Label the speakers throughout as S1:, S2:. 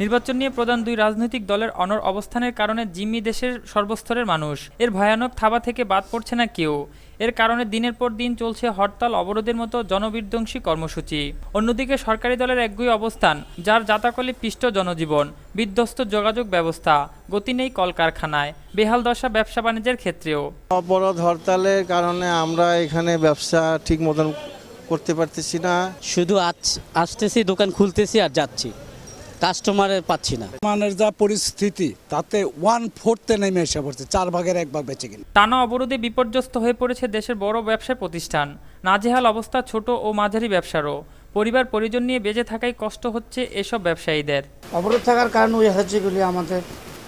S1: নির্বাচন নিয়ে প্রধান দুই রাজনৈতিক দলের অনর অবস্থানের কারণে জিম্মি দেশের সর্বস্তরের মানুষ এর ভয়ানক থাবা থেকে বাদ পড়ছে না কেউ এর কারণে দিনের পর দিন চলছে হরতাল অবরোধের মতো জনবিধ্বংসী কর্মসূচি অন্যদিকে সরকারি দলের একগুই অবস্থান যার জাতাকলে পিষ্ট জনজীবন বিধ্বস্ত যোগাযোগ ব্যবস্থা গতি নেই কলকারখানায় বেহাল দশা ব্যবসা বাণিজ্যের ক্ষেত্রেও অবরোধ হরতালের কারণে আমরা এখানে ব্যবসা ঠিক মতন করতে পারতেছি না শুধু আজ আসতেছি দোকান খুলতেছি আর যাচ্ছি কাস্টমারের পাচ্ছি না মানের যা পরিস্থিতি তাতে ওয়ান ফোর্থে নেমে এসে পড়ছে চার ভাগের এক ভাগ বেঁচে গেল টানা অবরোধে বিপর্যস্ত হয়ে পড়েছে দেশের বড় ব্যবসা প্রতিষ্ঠান নাজেহাল অবস্থা ছোট ও মাঝারি ব্যবসারও পরিবার পরিজন নিয়ে বেঁচে থাকাই কষ্ট হচ্ছে এসব ব্যবসায়ীদের অবরোধ থাকার কারণে ওই হাজিগুলি আমাদের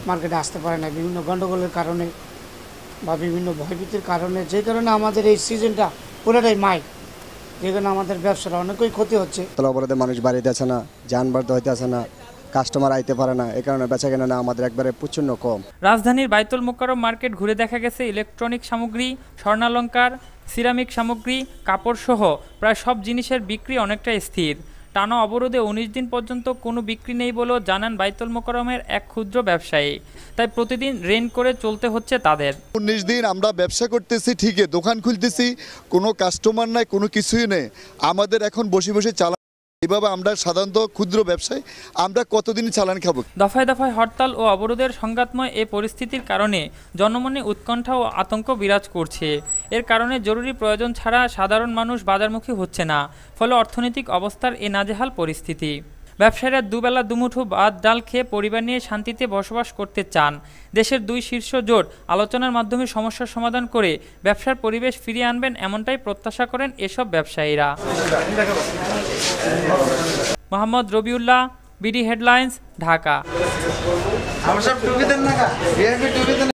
S1: মার্কেটে আসতে পারে না বিভিন্ন গণ্ডগোলের কারণে বা বিভিন্ন ভয়ভীতির কারণে যে কারণে আমাদের এই সিজনটা পুরোটাই মাই যে কারণে আমাদের ব্যবসার অনেকই ক্ষতি হচ্ছে তাহলে অবরোধে মানুষ বাড়িতে আসে না যানবাড়িতে হইতে আসে না কাস্টমার আইতে পারে না এ কারণে বেচা কেনা আমাদের একবারে প্রচণ্ড কম রাজধানীর বাইতুল মোকারম মার্কেট ঘুরে দেখা গেছে ইলেকট্রনিক সামগ্রী স্বর্ণালঙ্কার সিরামিক সামগ্রী কাপড়সহ প্রায় সব জিনিসের বিক্রি অনেকটা স্থির টানা অবরোধে উনিশ দিন পর্যন্ত কোনো বিক্রি নেই বলেও জানান বাইতুল মোকরমের এক ক্ষুদ্র ব্যবসায়ী তাই প্রতিদিন রেন করে চলতে হচ্ছে তাদের উনিশ দিন আমরা ব্যবসা করতেছি ঠিকই দোকান খুলতেছি কোনো কাস্টমার নাই কোনো কিছুই নেই আমাদের এখন বসে বসে চালা এভাবে আমরা সাধারণত ক্ষুদ্র ব্যবসায় আমরা কতদিন চালান খাব দফায় দফায় হরতাল ও অবরোধের সংঘাতময় এ পরিস্থিতির কারণে জনমনে উৎকণ্ঠা ও আতঙ্ক বিরাজ করছে এর কারণে জরুরি প্রয়োজন ছাড়া সাধারণ মানুষ বাজারমুখী হচ্ছে না ফলে অর্থনৈতিক অবস্থার এ নাজেহাল পরিস্থিতি ব্যবসায়ীরা দুবেলা দুমুঠো ভাত ডাল খেয়ে পরিবার নিয়ে শান্তিতে বসবাস করতে চান দেশের দুই শীর্ষ জোট আলোচনার মাধ্যমে সমস্যার সমাধান করে ব্যবসার পরিবেশ ফিরিয়ে আনবেন এমনটাই প্রত্যাশা করেন এসব ব্যবসায়ীরা মোহাম্মদ রবিউল্লাহ বিডি হেডলাইন্স ঢাকা